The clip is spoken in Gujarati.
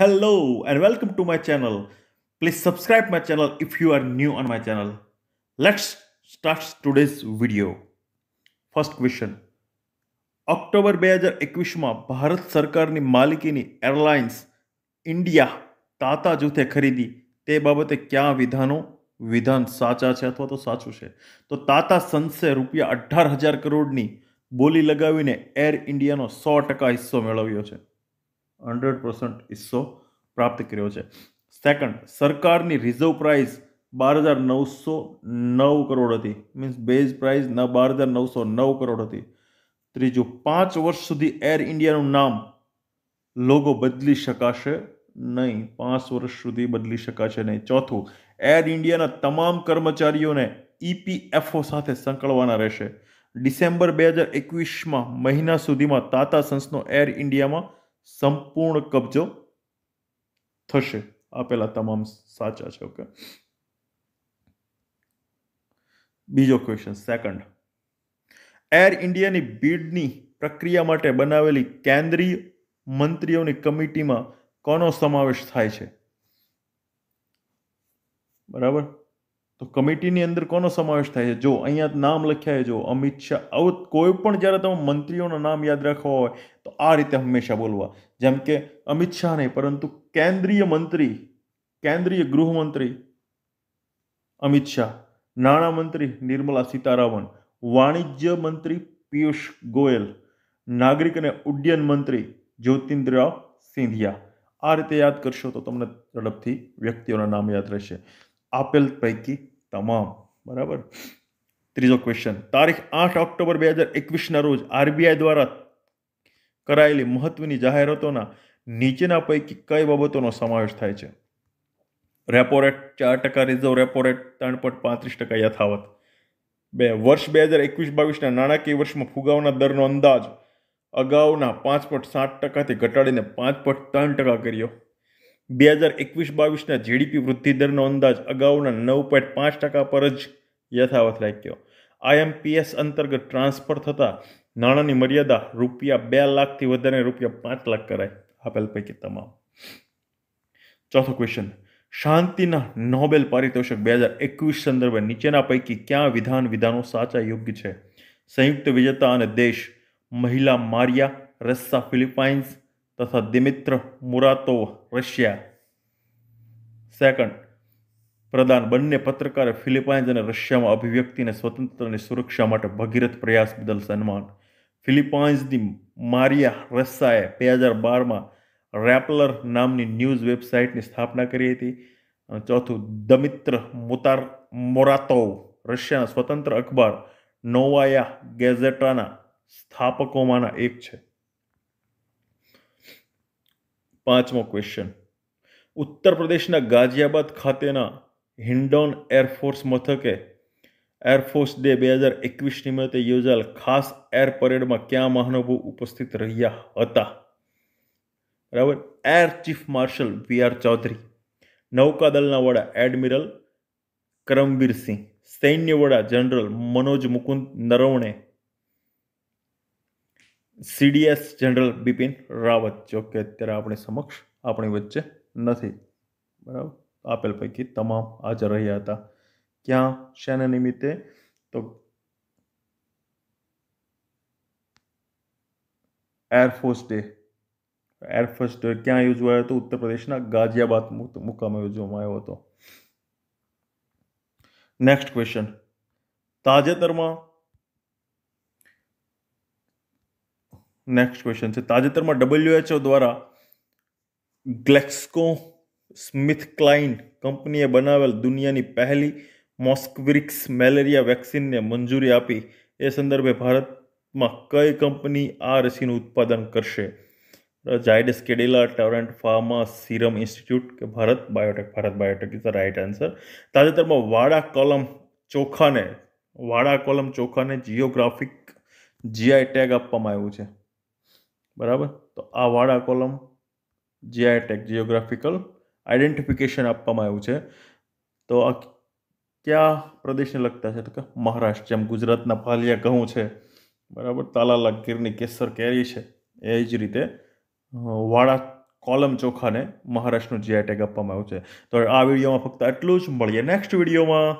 Hello and welcome to my channel. Please subscribe my channel if you are new on my channel. Let's start today's video. First question. October બે હજાર એકવીસમાં ભારત સરકારની માલિકીની એરલાઇન્સ ઇન્ડિયા તાતા જૂથે ખરીદી તે બાબતે ક્યાં વિધાનો વિધાન સાચા છે અથવા તો સાચું છે તો તાતા સન્સે રૂપિયા અઢાર હજાર કરોડની બોલી લગાવીને એર ઇન્ડિયાનો સો ટકા હિસ્સો મેળવ્યો છે હંડ્રેડ પર્સન્ટ હિસ્સો પ્રાપ્ત કર્યો છે સેકન્ડ સરકારની રિઝર્વ પ્રાઇસ બાર હજાર નવસો નવ કરોડ હતી મીન્સ બેઝ પ્રાઇસ ન બાર હજાર નવસો નવ કરોડ હતી ત્રીજું પાંચ વર્ષ સુધી એર ઇન્ડિયાનું નામ લોગો બદલી શકાશે નહીં પાંચ વર્ષ સુધી બદલી શકાશે નહીં ચોથું એર ઇન્ડિયાના તમામ કર્મચારીઓને ઇપીએફઓ e સાથે સંકળવાના રહેશે ડિસેમ્બર બે હજાર એકવીસમાં મહિના સુધીમાં તાતા સંસનો એર ઇન્ડિયામાં સંપૂર્ણ કબજો થશે આપેલા તમામ સાચા છે ઓકે બીજો ક્વેશ્ચન સેકન્ડ એર ઇન્ડિયાની બીડની પ્રક્રિયા માટે બનાવેલી કેન્દ્રીય મંત્રીઓની કમિટીમાં કોનો સમાવેશ થાય છે બરાબર તો કમિટીની અંદર કોનો સમાવેશ થાય છે જો અહીંયા નામ લખ્યા છે જો અમિત શાહ આવું કોઈ પણ જ્યારે તમે મંત્રીઓનું નામ યાદ રાખવા હોય આ રીતે હંમેશા બોલવા જેમ કે અમિત શાહ નહીં પરંતુ કેન્દ્રીય મંત્રી કેન્દ્રીય ગૃહમંત્રી અમિત શાહ નાણામંત્રી નિર્મલા સીતારામન વાણિજ્ય મંત્રી પિયુષ ગોયલ નાગરિક અને ઉડ્ડયન મંત્રી જ્યોતિન્દ્રરાવ સિંધિયા આ રીતે યાદ કરશો તો તમને ઝડપથી વ્યક્તિઓના નામ યાદ રહેશે આપેલ પૈકી તમામ બરાબર ત્રીજો ક્વેશ્ચન તારીખ આઠ ઓક્ટોબર બે હજાર એકવીસના રોજ આરબીઆઈ દ્વારા કરાયેલી મહત્વની જાહેરાતોના નીચેના પૈકી કઈ બાબતોનો સમાવેશ થાય છે રેપો રેટ ચાર ટકા રિઝર્વ રેપો રેટ ત્રણ પોઈન્ટ પાંત્રીસ ટકા યથાવત બે વર્ષ બે હજાર એકવીસ બાવીસના નાણાકીય વર્ષમાં ફુગાવના દરનો અંદાજ અગાઉના પાંચ પોઈન્ટ સાત ટકાથી ઘટાડીને પાંચ પોઈન્ટ ત્રણ ટકા કર્યો બે હજાર એકવીસ બાવીસના જીડીપી વૃદ્ધિ દરનો અંદાજ અગાઉના નવ પોઈન્ટ પાંચ ટકા પર જ યથાવત રાખ્યો આઈએમપીએસ અંતર્ગત ટ્રાન્સફર થતાં નાણાંની મર્યાદા રૂપિયા બે લાખથી વધારે રૂપિયા પાંચ લાખ કરાય આપેલ પૈકી તમામ ચોથો ક્વેશ્ચન શાંતિના નોબેલ પારિતોષિક બે હજાર એકવીસ સંદર્ભે નીચેના પૈકી ક્યાં વિધાન વિધાનો સાચા યોગ્ય છે સંયુક્ત વિજેતા અને દેશ મહિલા મારિયા રસ્સા ફિલિપાઇન્સ તથા દિમિત્ર મુરાતો રશિયા સેકન્ડ પ્રદાન બંને પત્રકારે ફિલિપાઇન્સ અને રશિયામાં અભિવ્યક્તિને સ્વતંત્ર સુરક્ષા માટે ભગીરથ પ્રયાસ બદલ સન્માન ફિલિપાઇન્સની મારિયા રસ્સાએ બે હજાર બારમાં રેપલર નામની ન્યૂઝ વેબસાઇટની સ્થાપના કરી હતી અને ચોથું દમિત્ર મોતાર મોરાતોવ રશિયાના સ્વતંત્ર અખબાર નોવાયા ગેઝેટાના સ્થાપકોમાંના એક છે પાંચમો ક્વેશ્ચન ઉત્તર પ્રદેશના ગાઝિયાબાદ ખાતેના હિન્ડોન એરફોર્સ મથકે એરફોર્સ ડે બે હજાર એકવીસ નિમિત્તે યોજાયેલ ખાસ એર પરેડમાં ક્યાં મહાનુભવ ઉપસ્થિત રહ્યા હતા બરાબર air chief marshal V R Chaudhari નૌકાદળના વડા એડમિરલ કરમવીરસિંહ સૈન્ય વડા general Manoj Mukund Naravane CDS general Bipin Rawat જોકે અત્યારે આપણી સમક્ષ આપણી વચ્ચે નથી બરાબર આપેલ પૈકી તમામ હાજર રહ્યા હતા ક્યાં શેના નિમિત્તે તો એરફોર્સ ડે એરફોર્સ ડે ક્યાં યોજવાયો હતો ઉત્તર પ્રદેશના ગાઝિયાબાદ મુકામે યોજવામાં આવ્યો હતો નેક્સ્ટ ક્વેશ્ચન તાજેતરમાં નેક્સ્ટ ક્વેશ્ચન છે તાજેતરમાં ડબલ્યુએચઓ દ્વારા ગ્લેક્સકો સ્મિથ ક્લાઇન કંપનીએ બનાવેલ દુનિયાની પહેલી મોસ્કવિરિક્સ મેલેરિયા વેક્સિનને મંજૂરી આપી એ સંદર્ભે ભારતમાં કઈ કંપની આ રસીનું ઉત્પાદન કરશે Zydus Cadila Torrent pharma Serum Institute કે Bharat Biotech Bharat Biotech is the right answer તાજેતરમાં વાડા કોલમ ચોખાને વાડા કોલમ ચોખાને જીઓગ્રાફિક જીઆઈ ટેગ આપવામાં આવ્યું છે બરાબર તો આ Wada Kolam GI tag geographical identification આપવામાં આવ્યું છે તો આ કયા પ્રદેશને લગતા છે તો કે મહારાષ્ટ્ર જેમ ગુજરાતના ભાલિયા ઘઉં છે બરાબર તાલાલા ગીરની કેસર કેરી છે એ જ રીતે વાડા કોલમ ચોખાને મહારાષ્ટ્રનું જીઆઈ ટેગ આપવામાં આવ્યું છે તો આ વિડીયોમાં ફક્ત એટલું જ મળીએ નેક્સ્ટ વિડીયોમાં